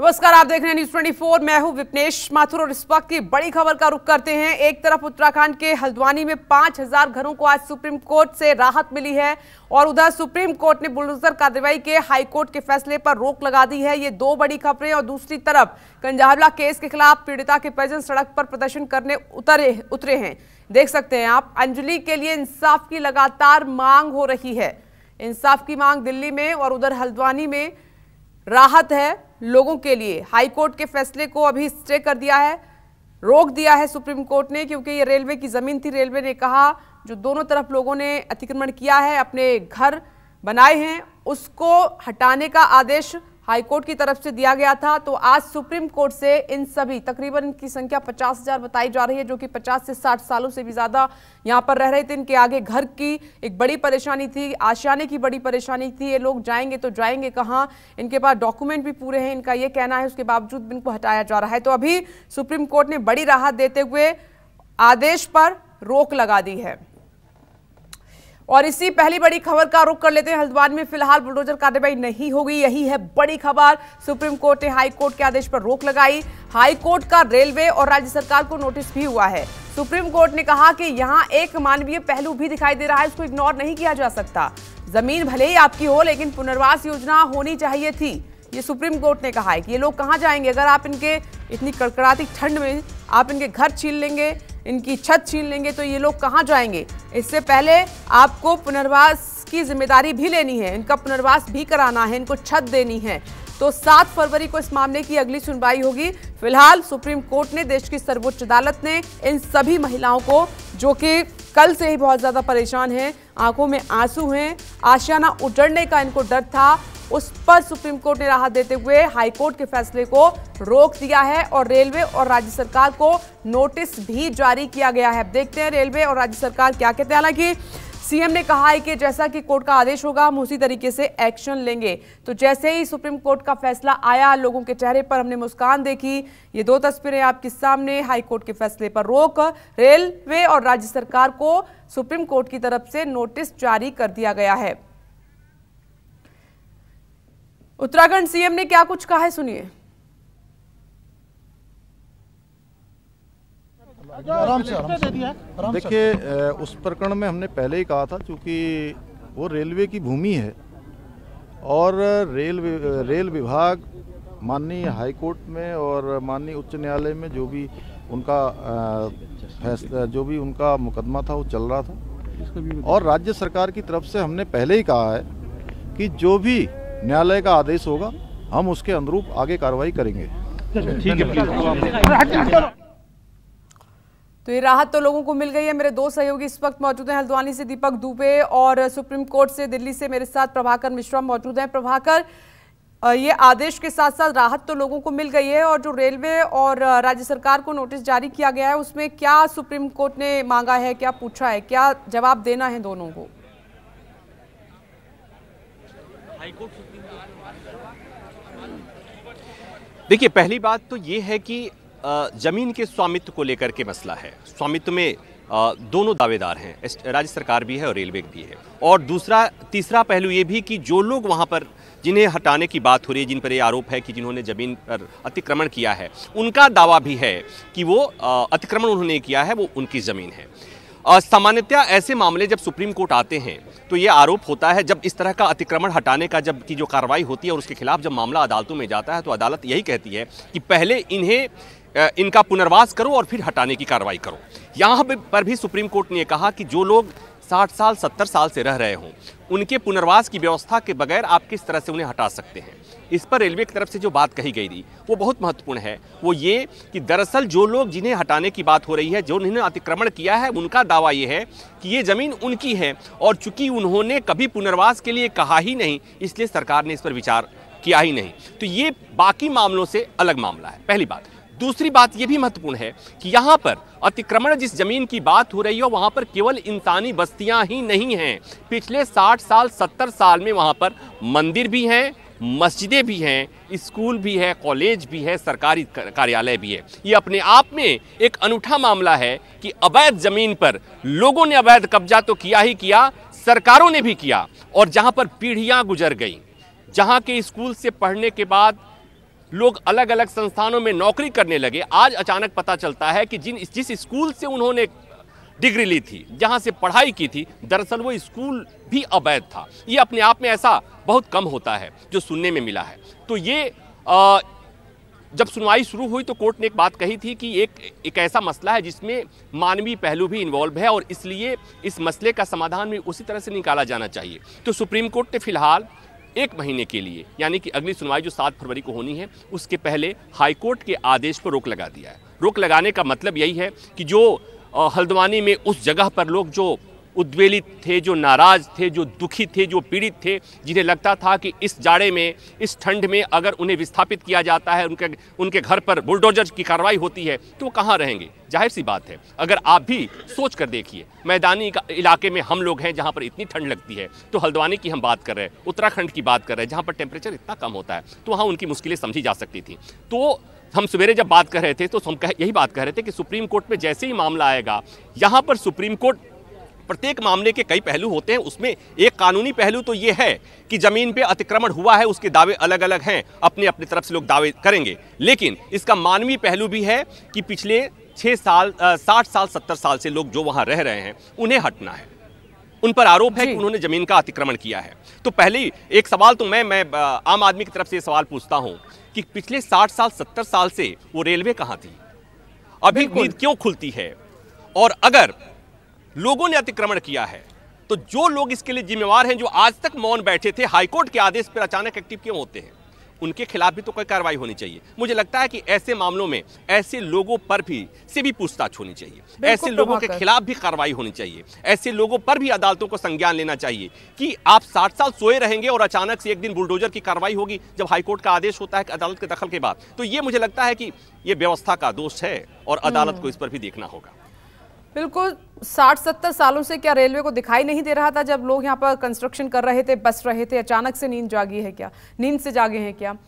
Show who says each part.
Speaker 1: नमस्कार आप देख रहे हैं न्यूज 24 मैं हूं विपनेश माथुर और इस वक्त की बड़ी खबर का रुख करते हैं एक तरफ उत्तराखंड के हल्द्वानी में 5000 घरों को आज सुप्रीम कोर्ट से राहत मिली है और उधर सुप्रीम कोर्ट ने बुलडोजर कार्रवाई के हाईकोर्ट के फैसले पर रोक लगा दी है ये दो बड़ी खबरें और दूसरी तरफ कंजावला केस के खिलाफ पीड़िता के परिजन सड़क पर प्रदर्शन करने उतरे उतरे हैं देख सकते हैं आप अंजलि के लिए इंसाफ की लगातार मांग हो रही है इंसाफ की मांग दिल्ली में और उधर हल्द्वानी में राहत है लोगों के लिए हाई कोर्ट के फैसले को अभी स्टे कर दिया है रोक दिया है सुप्रीम कोर्ट ने क्योंकि ये रेलवे की ज़मीन थी रेलवे ने कहा जो दोनों तरफ लोगों ने अतिक्रमण किया है अपने घर बनाए हैं उसको हटाने का आदेश हाईकोर्ट की तरफ से दिया गया था तो आज सुप्रीम कोर्ट से इन सभी तकरीबन इनकी संख्या पचास हजार बताई जा रही है जो कि पचास से साठ सालों से भी ज़्यादा यहाँ पर रह रहे थे इनके आगे घर की एक बड़ी परेशानी थी आशियाने की बड़ी परेशानी थी ये लोग जाएंगे तो जाएंगे कहाँ इनके पास डॉक्यूमेंट भी पूरे हैं इनका ये कहना है उसके बावजूद भी इनको हटाया जा रहा है तो अभी सुप्रीम कोर्ट ने बड़ी राहत देते हुए आदेश पर रोक लगा दी है और इसी पहली बड़ी खबर का रुख कर लेते हैं हल्द्वानी में फिलहाल बुलडोजर कार्रवाई नहीं होगी यही है बड़ी खबर सुप्रीम कोर्ट ने हाई कोर्ट के आदेश पर रोक लगाई हाई कोर्ट का रेलवे और राज्य सरकार को नोटिस भी हुआ है सुप्रीम कोर्ट ने कहा कि यहाँ एक मानवीय पहलू भी दिखाई दे रहा है इसको इग्नोर नहीं किया जा सकता जमीन भले ही आपकी हो लेकिन पुनर्वास योजना होनी चाहिए थी ये सुप्रीम कोर्ट ने कहा है कि ये लोग कहाँ जाएंगे अगर आप इनके इतनी कड़कड़ाती ठंड में आप इनके घर छीन लेंगे इनकी छत छीन लेंगे तो ये लोग कहाँ जाएंगे इससे पहले आपको पुनर्वास की जिम्मेदारी भी लेनी है इनका पुनर्वास भी कराना है इनको छत देनी है तो 7 फरवरी को इस मामले की अगली सुनवाई होगी फिलहाल सुप्रीम कोर्ट ने देश की सर्वोच्च अदालत ने इन सभी महिलाओं को जो कि कल से ही बहुत ज़्यादा परेशान हैं आंखों में आंसू हैं आशियाना उजड़ने का इनको डर था उस पर सुप्रीम कोर्ट ने राहत देते हुए हाईकोर्ट के फैसले को रोक दिया है और रेलवे और राज्य सरकार को नोटिस भी जारी किया गया है देखते हैं रेलवे और राज्य सरकार क्या कहते हैं हालांकि सीएम ने कहा है कि जैसा कि कोर्ट का आदेश होगा हम उसी तरीके से एक्शन लेंगे तो जैसे ही सुप्रीम कोर्ट का फैसला आया लोगों के चेहरे पर हमने मुस्कान देखी ये दो तस्वीरें आपके सामने हाई कोर्ट के फैसले पर रोक रेलवे और राज्य सरकार को सुप्रीम कोर्ट की तरफ से नोटिस जारी कर दिया गया है उत्तराखंड सीएम ने क्या कुछ कहा है सुनिए देखिए
Speaker 2: उस प्रकरण में हमने पहले ही कहा था क्योंकि वो रेलवे की भूमि है और रेल रेल विभाग माननीय हाईकोर्ट में और माननीय उच्च न्यायालय में जो भी उनका फैसला जो भी उनका मुकदमा था वो चल रहा था और राज्य सरकार की तरफ से हमने पहले ही कहा है कि जो भी न्यायालय का आदेश होगा हम उसके अनुरूप आगे कार्रवाई करेंगे
Speaker 1: ठीक है तो ये राहत तो लोगों को मिल गई है मेरे दो सहयोगी इस वक्त मौजूद हैं हल्द्वानी से दीपक दुबे और सुप्रीम कोर्ट से दिल्ली से मेरे साथ प्रभाकर मिश्रा मौजूद हैं प्रभाकर ये आदेश के साथ साथ राहत तो लोगों को मिल गई है और जो रेलवे और राज्य सरकार को नोटिस जारी किया गया है उसमें क्या सुप्रीम कोर्ट ने मांगा है क्या पूछा है क्या जवाब देना है दोनों को
Speaker 2: देखिए पहली बात तो ये है कि ज़मीन के स्वामित्व को लेकर के मसला है स्वामित्व में दोनों दावेदार हैं राज्य सरकार भी है और रेलवे भी है और दूसरा तीसरा पहलू ये भी कि जो लोग वहाँ पर जिन्हें हटाने की बात हो रही है जिन पर ये आरोप है कि जिन्होंने ज़मीन पर अतिक्रमण किया है उनका दावा भी है कि वो अतिक्रमण उन्होंने किया है वो उनकी ज़मीन है सामान्यतया ऐसे मामले जब सुप्रीम कोर्ट आते हैं तो ये आरोप होता है जब इस तरह का अतिक्रमण हटाने का जब की जो कार्रवाई होती है और उसके खिलाफ जब मामला अदालतों में जाता है तो अदालत यही कहती है कि पहले इन्हें इनका पुनर्वास करो और फिर हटाने की कार्रवाई करो यहाँ पर भी सुप्रीम कोर्ट ने कहा कि जो लोग साठ साल सत्तर साल से रह रहे हों उनके पुनर्वास की व्यवस्था के बगैर आप किस तरह से उन्हें हटा सकते हैं इस पर रेलवे की तरफ से जो बात कही गई थी वो बहुत महत्वपूर्ण है वो ये कि दरअसल जो लोग जिन्हें हटाने की बात हो रही है जो उन्होंने अतिक्रमण किया है उनका दावा ये है कि ये ज़मीन उनकी है और चूंकि उन्होंने कभी पुनर्वास के लिए कहा ही नहीं इसलिए सरकार ने इस पर विचार किया ही नहीं तो ये बाकी मामलों से अलग मामला है पहली बात दूसरी बात यह भी महत्वपूर्ण है कि यहाँ पर अतिक्रमण जिस जमीन की बात हो रही है वहाँ पर केवल इंसानी बस्तियाँ ही नहीं हैं पिछले 60 साल 70 साल में वहाँ पर मंदिर भी हैं मस्जिदें भी हैं स्कूल भी है कॉलेज भी है सरकारी कार्यालय भी है ये अपने आप में एक अनूठा मामला है कि अवैध ज़मीन पर लोगों ने अवैध कब्जा तो किया ही किया सरकारों ने भी किया और जहाँ पर पीढ़ियाँ गुजर गई जहाँ के स्कूल से पढ़ने के बाद लोग अलग अलग संस्थानों में नौकरी करने लगे आज अचानक पता चलता है कि जिन जिस स्कूल से उन्होंने डिग्री ली थी जहाँ से पढ़ाई की थी दरअसल वो स्कूल भी अवैध था ये अपने आप में ऐसा बहुत कम होता है जो सुनने में मिला है तो ये आ, जब सुनवाई शुरू हुई तो कोर्ट ने एक बात कही थी कि एक एक ऐसा मसला है जिसमें मानवीय पहलू भी इन्वॉल्व है और इसलिए इस मसले का समाधान भी उसी तरह से निकाला जाना चाहिए तो सुप्रीम कोर्ट ने फिलहाल एक महीने के लिए यानी कि अगली सुनवाई जो सात फरवरी को होनी है उसके पहले हाईकोर्ट के आदेश पर रोक लगा दिया है रोक लगाने का मतलब यही है कि जो हल्द्वानी में उस जगह पर लोग जो उद्वेलित थे जो नाराज़ थे जो दुखी थे जो पीड़ित थे जिन्हें लगता था कि इस जाड़े में इस ठंड में अगर उन्हें विस्थापित किया जाता है उनके उनके घर पर बुलडोजर की कार्रवाई होती है तो वो कहाँ रहेंगे जाहिर सी बात है अगर आप भी सोच कर देखिए मैदानी इलाके में हम लोग हैं जहाँ पर इतनी ठंड लगती है तो हल्द्वानी की हम बात कर रहे हैं उत्तराखंड की बात कर रहे हैं जहाँ पर टेम्परेचर इतना कम होता है तो वहाँ उनकी मुश्किलें समझी जा सकती थी तो हम सवेरे जब बात कर रहे थे तो हम कह यही बात कह रहे थे कि सुप्रीम कोर्ट में जैसे ही मामला आएगा यहाँ पर सुप्रीम कोर्ट प्रत्येक मामले के कई पहलू होते हैं उसमें एक कानूनी पहलू तो ये है कि ज़मीन पे अतिक्रमण हुआ है उसके दावे अलग अलग हैं अपने अपने तरफ से लोग दावे करेंगे लेकिन इसका मानवीय पहलू भी है कि पिछले छः साल साठ साल सत्तर साल से लोग जो वहाँ रह रहे हैं उन्हें हटना है उन पर आरोप है कि उन्होंने जमीन का अतिक्रमण किया है तो पहले एक सवाल तो मैं मैं आम आदमी की तरफ से ये सवाल पूछता हूँ कि पिछले साठ साल सत्तर साल से वो रेलवे कहाँ थी अभी नींद क्यों खुलती है और अगर लोगों ने अतिक्रमण किया है तो जो लोग इसके लिए जिम्मेवार हैं जो आज तक मौन बैठे थे हाईकोर्ट के आदेश पर अचानक एक्टिव क्यों होते हैं उनके खिलाफ भी तो कोई कार्रवाई होनी चाहिए मुझे लगता है कि ऐसे मामलों में ऐसे लोगों पर भी से भी पूछताछ होनी चाहिए ऐसे लोगों के खिलाफ भी कार्रवाई होनी चाहिए ऐसे लोगों पर भी अदालतों को संज्ञान लेना चाहिए कि आप साठ साल सोए रहेंगे और अचानक से एक दिन बुलडोजर की कार्रवाई होगी जब हाईकोर्ट का आदेश होता है अदालत के दखल के बाद तो ये मुझे लगता है कि ये व्यवस्था का दोष है और अदालत हम्म। को इस पर भी देखना होगा
Speaker 1: बिल्कुल साठ सत्तर सालों से क्या रेलवे को दिखाई नहीं दे रहा था जब लोग यहाँ पर कंस्ट्रक्शन कर रहे थे बस रहे थे अचानक से नींद जागी है क्या नींद से जागे हैं क्या